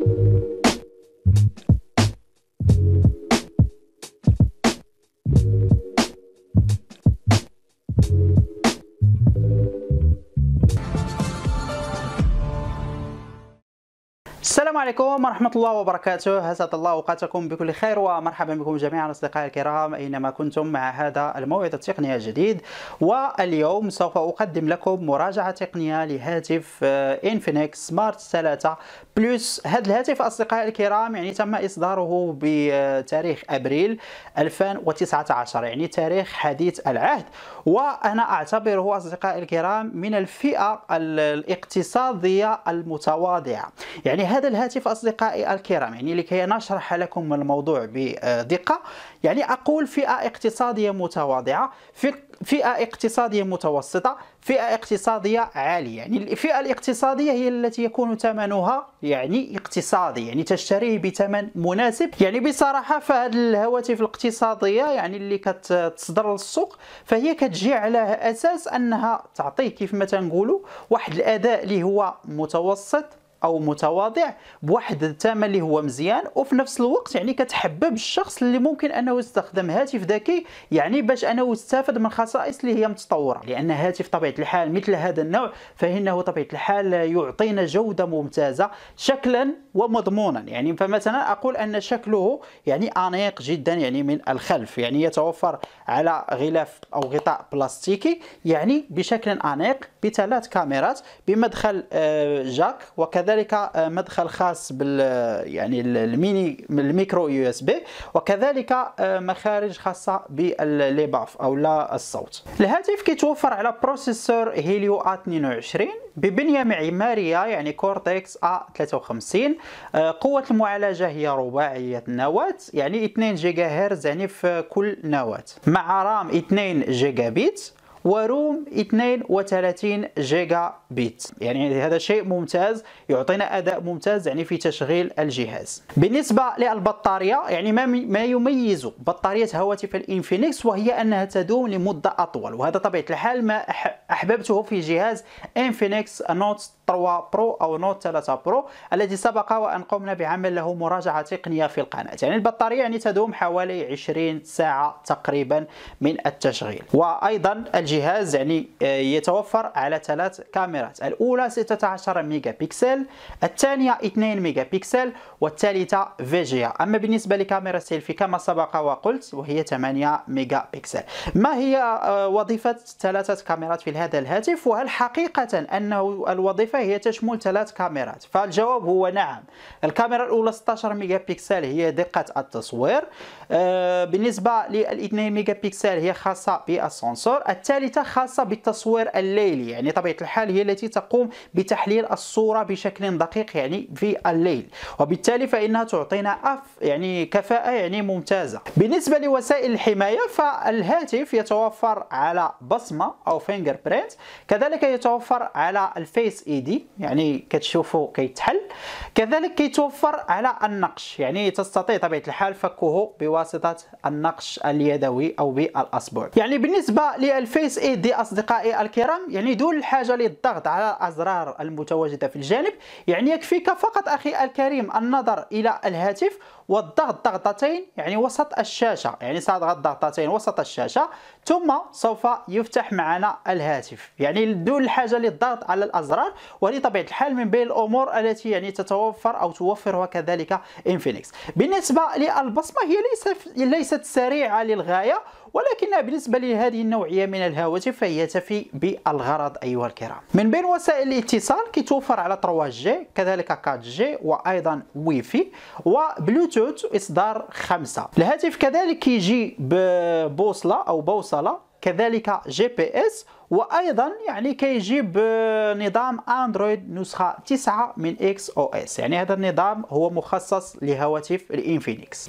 you عليكم ورحمة الله وبركاته أسعد الله أوقاتكم بكل خير ومرحبا بكم جميعا أصدقائي الكرام أينما كنتم مع هذا الموعد التقني الجديد واليوم سوف أقدم لكم مراجعة تقنية لهاتف إنفينكس سمارت 3 بلس هذا الهاتف أصدقائي الكرام يعني تم إصداره بتاريخ أبريل 2019 يعني تاريخ حديث العهد وأنا أعتبره أصدقائي الكرام من الفئة الاقتصادية المتواضعة يعني هذا الهاتف الهاتف أصدقائي الكرام يعني لكي نشرح لكم الموضوع بدقة يعني أقول فئة اقتصادية متواضعة فئة اقتصادية متوسطة فئة اقتصادية عالية يعني الفئة الاقتصادية هي التي يكون ثمنها يعني اقتصادي يعني تشتريه بثمن مناسب يعني بصراحة فهاد الهواتف الاقتصادية يعني اللي كتصدر للسوق فهي كتجي على أساس أنها تعطيه كيف ما تنقولوا واحد الأداء اللي هو متوسط او متواضع بواحد الثمن اللي هو مزيان وفي نفس الوقت يعني كتحبب الشخص اللي ممكن انه يستخدم هاتف ذكي يعني باش انه يستافد من خصائص اللي هي متطوره لان هاتف طبيعه الحال مثل هذا النوع فانه طبيعه الحال يعطينا جوده ممتازه شكلا ومضمونا يعني فمثلا اقول ان شكله يعني انيق جدا يعني من الخلف يعني يتوفر على غلاف او غطاء بلاستيكي يعني بشكل انيق بثلاث كاميرات بمدخل آه، جاك وكذا وكذلك آه، مدخل خاص بال آه، يعني الميني الميكرو يو اس بي وكذلك آه، مخارج خاصه باللي باف او لا الصوت الهاتف كيتوفر على بروسيسور هيليو ا 22 ببنيه معماريه يعني كورتكس ا 53 قوه المعالجه هي رباعيه النواه يعني 2 جيجا هرتز يعني في كل نواه مع رام 2 جيجا بيت وروم 32 جيجا بيت يعني هذا شيء ممتاز يعطينا أداء ممتاز يعني في تشغيل الجهاز بالنسبة للبطارية يعني ما, ما يميز بطارية هواتف الإنفينكس وهي أنها تدوم لمدة أطول وهذا طبيعة الحال ما أحببته في جهاز إنفينكس نوت 3 برو أو نوت 3 برو الذي سبق وأن قمنا بعمل له مراجعة تقنية في القناة يعني البطارية يعني تدوم حوالي 20 ساعة تقريبا من التشغيل وأيضا الجهاز يعني آه، يتوفر على ثلاث كاميرات الأولى 16 ميجا بكسل الثانية 2 ميجا بكسل والثالثة فيجيا أما بالنسبة لكاميرا سيلفي كما سبق وقلت وهي 8 ميجا بكسل ما هي آه، وظيفة ثلاثة كاميرات في هذا الهاتف وهل حقيقة أنه الوظيفة هي تشمل ثلاث كاميرات فالجواب هو نعم الكاميرا الاولى 16 ميجا بكسل هي دقه التصوير آه، بالنسبه لل2 ميجا بكسل هي خاصه بالسنسور الثالثه خاصه بالتصوير الليلي يعني طبيعه الحال هي التي تقوم بتحليل الصوره بشكل دقيق يعني في الليل وبالتالي فانها تعطينا اف يعني كفاءه يعني ممتازه بالنسبه لوسائل الحمايه فالهاتف يتوفر على بصمه او فينجر برينت كذلك يتوفر على الفيس اي تقليدي يعني كتشوفوا كيتحل كذلك كيتوفر على النقش يعني تستطيع طبيعه الحال فكه بواسطه النقش اليدوي او بالاصبع يعني بالنسبه للفيس ايدي اصدقائي الكرام يعني دون الحاجه للضغط على الازرار المتواجده في الجانب يعني يكفيك فقط اخي الكريم النظر الى الهاتف والضغط ضغطتين يعني وسط الشاشة يعني سأضغط ضغطتين وسط الشاشة ثم سوف يفتح معنا الهاتف يعني دون الحاجة للضغط على الأزرار ولطبيعة الحال من بين الأمور التي يعني تتوفر أو توفرها كذلك إنفينكس بالنسبة للبصمة هي ليست ليست سريعة للغاية ولكن بالنسبة لهذه النوعية من الهواتف فهي تفي بالغرض أيها الكرام من بين وسائل الاتصال كتوفر على جي كذلك 4 جي وأيضا ويفي وبلوتوث إصدار 5 الهاتف كذلك كيجي ببوصلة أو بوصلة كذلك جي بي اس وايضا يعني كيجي بنظام اندرويد نسخه 9 من اكس او اس يعني هذا النظام هو مخصص لهواتف الانفينكس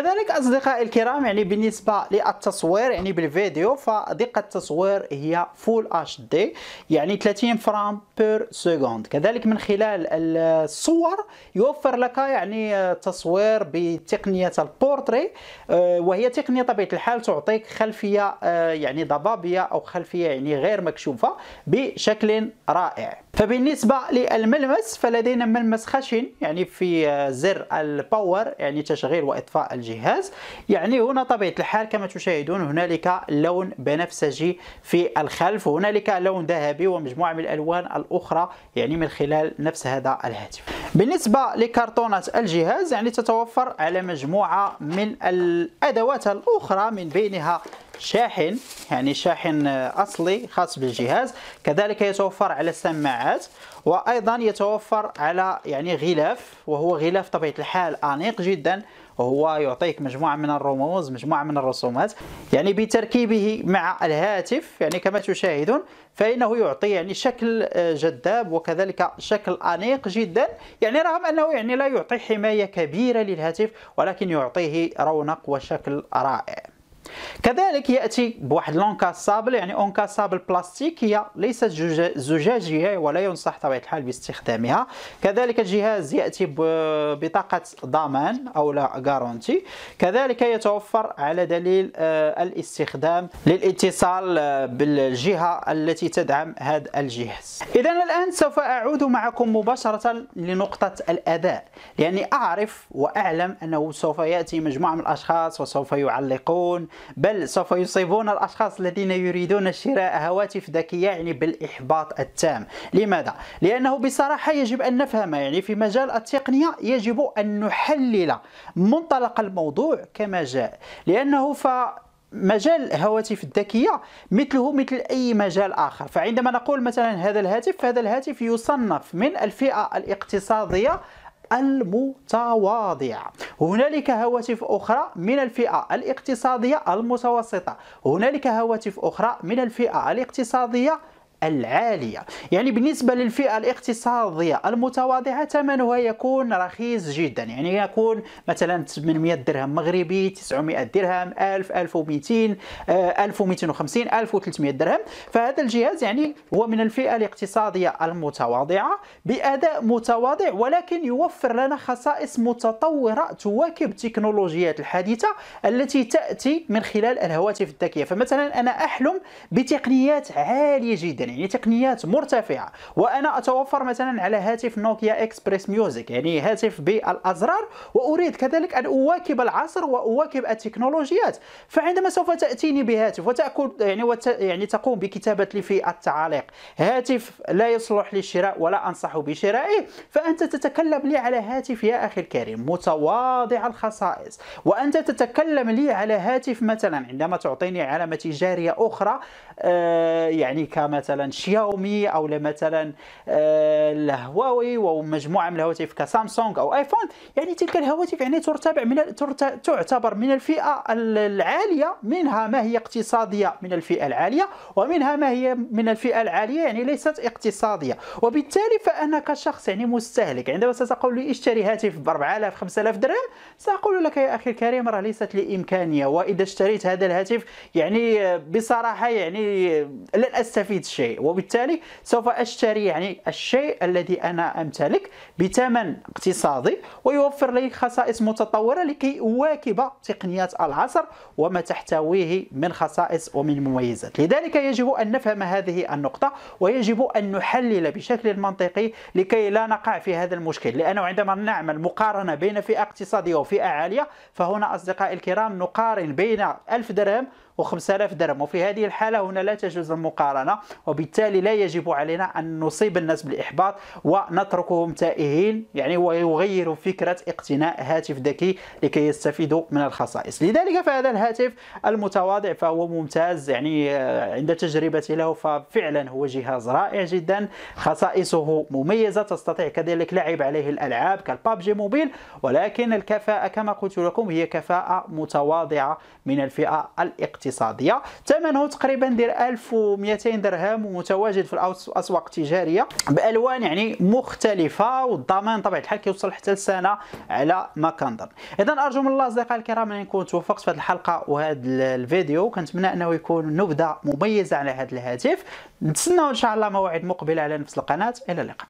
كذلك أصدقائي الكرام يعني بالنسبة للتصوير يعني بالفيديو فدقة التصوير هي فول اتش دي يعني 30 فرام بير سكوند كذلك من خلال الصور يوفر لك يعني تصوير بتقنية البورتري آه، وهي تقنية طبيعة الحال تعطيك خلفية آه، يعني ضبابية أو خلفية يعني غير مكشوفة بشكل رائع فبالنسبة للملمس فلدينا ملمس خشن يعني في آه، زر الباور يعني تشغيل وإطفاء الجهاز يعني هنا طبيعة الحال كما تشاهدون هنالك لون بنفسجي في الخلف وهنالك لون ذهبي ومجموعة من الألوان الأخرى يعني من خلال نفس هذا الهاتف بالنسبة لكرتونة الجهاز يعني تتوفر على مجموعة من الأدوات الأخرى من بينها شاحن يعني شاحن أصلي خاص بالجهاز كذلك يتوفر على السماعات وأيضا يتوفر على يعني غلاف وهو غلاف طبيعة الحال أنيق جدا وهو يعطيك مجموعة من الرموز مجموعة من الرسومات يعني بتركيبه مع الهاتف يعني كما تشاهدون فإنه يعطي يعني شكل جذاب وكذلك شكل أنيق جدا يعني رغم أنه يعني لا يعطي حماية كبيرة للهاتف ولكن يعطيه رونق وشكل رائع كذلك ياتي بواحد لونكاسابل يعني اونكاسابل بلاستيك هي ليست زجاجيه ولا ينصح طبيعه الحال باستخدامها كذلك الجهاز ياتي ببطاقه ضمان او لا غارونتي كذلك يتوفر على دليل آه، الاستخدام للاتصال آه، بالجهه التي تدعم هذا الجهاز اذا الان سوف اعود معكم مباشره لنقطه الاداء لاني يعني اعرف واعلم انه سوف ياتي مجموعه من الاشخاص وسوف يعلقون بل سوف يصيبون الأشخاص الذين يريدون شراء هواتف ذكية يعني بالإحباط التام لماذا؟ لأنه بصراحة يجب أن نفهم يعني في مجال التقنية يجب أن نحلل منطلق الموضوع كما جاء لأنه ف مجال الهواتف الذكية مثله مثل أي مجال آخر فعندما نقول مثلا هذا الهاتف فهذا الهاتف يصنف من الفئة الاقتصادية المتواضع هنالك هواتف أخرى من الفئة الاقتصادية المتوسطة هنالك هواتف أخرى من الفئة الاقتصادية العالية يعني بالنسبة للفئة الاقتصادية المتواضعة ثمنها يكون رخيص جدا يعني يكون مثلا 800 درهم مغربي 900 درهم 1000 1200 1250 1300 درهم فهذا الجهاز يعني هو من الفئة الاقتصادية المتواضعة بأداء متواضع ولكن يوفر لنا خصائص متطورة تواكب التكنولوجيات الحديثة التي تأتي من خلال الهواتف الذكية فمثلا أنا أحلم بتقنيات عالية جدا يعني تقنيات مرتفعه وانا اتوفر مثلا على هاتف نوكيا اكسبريس ميوزك يعني هاتف بالازرار واريد كذلك ان اواكب العصر واواكب التكنولوجيات فعندما سوف تاتيني بهاتف وتاكل يعني وت يعني تقوم بكتابه لي في التعاليق هاتف لا يصلح للشراء ولا انصح بشرائه فانت تتكلم لي على هاتف يا اخي الكريم متواضع الخصائص وانت تتكلم لي على هاتف مثلا عندما تعطيني علامه تجاريه اخرى آه يعني كمثلا مثلا شياومي او مثلا آه، الهواوي ومجموعه من الهواتف كسامسونج او ايفون يعني تلك الهواتف يعني ترتبع من تعتبر من الفئه العاليه منها ما هي اقتصاديه من الفئه العاليه ومنها ما هي من الفئه العاليه يعني ليست اقتصاديه وبالتالي فانا كشخص يعني مستهلك عندما ستقول لي اشتري هاتف ب 4000 5000 درهم ساقول لك يا اخي الكريم راه ليست لي امكانيه واذا اشتريت هذا الهاتف يعني آه، بصراحه يعني آه، لن استفيد شيء الشيء وبالتالي سوف أشتري يعني الشيء الذي أنا أمتلك بثمن اقتصادي ويوفر لي خصائص متطورة لكي أواكب تقنيات العصر وما تحتويه من خصائص ومن مميزات لذلك يجب أن نفهم هذه النقطة ويجب أن نحلل بشكل منطقي لكي لا نقع في هذا المشكل لأنه عندما نعمل مقارنة بين فئة اقتصادية وفئة عالية فهنا أصدقائي الكرام نقارن بين 1000 درهم و5000 درهم وفي هذه الحالة هنا لا تجوز المقارنة وبالتالي لا يجب علينا أن نصيب الناس بالإحباط ونتركهم تائهين يعني ويغير فكرة اقتناء هاتف ذكي لكي يستفيدوا من الخصائص لذلك فهذا الهاتف المتواضع فهو ممتاز يعني آه، عند تجربتي له ففعلا هو جهاز رائع جدا خصائصه مميزة تستطيع كذلك لعب عليه الألعاب كالبابجي موبيل ولكن الكفاءة كما قلت لكم هي كفاءة متواضعة من الفئة الاقتصادية الاقتصاديه ثمنه تقريبا دير 1200 درهم ومتواجد في الاسواق التجاريه بالوان يعني مختلفه والضمان طبعا الحال كيوصل حتى لسنه على ما كنظن اذا ارجو من الله اصدقائي الكرام ان يكون توفقت في هذه الحلقه وهذا الفيديو كنتمنى انه يكون نبذه مميزه على هذا الهاتف نتسناو ان شاء الله مواعيد مقبله على نفس القناه الى اللقاء